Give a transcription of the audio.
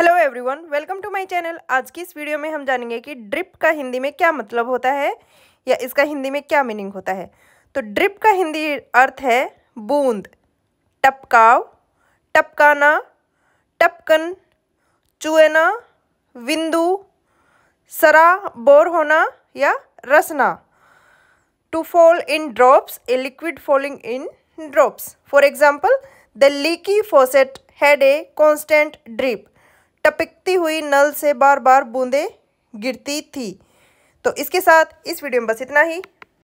hello everyone welcome to my channel आज की इस वीडियो में हम जानेंगे कि ड्रिप का हिंदी में क्या मतलब होता है या इसका हिंदी में क्या मीनिंग होता है तो ड्रिप का हिंदी अर्थ है बूंद टपकाव टपकाना टपकन चुएना विंदु सरा बोर होना या रसना to fall in drops a liquid falling in drops for example the leaky faucet had a constant drip टपकती हुई नल से बार बार बूंदें गिरती थी तो इसके साथ इस वीडियो में बस इतना ही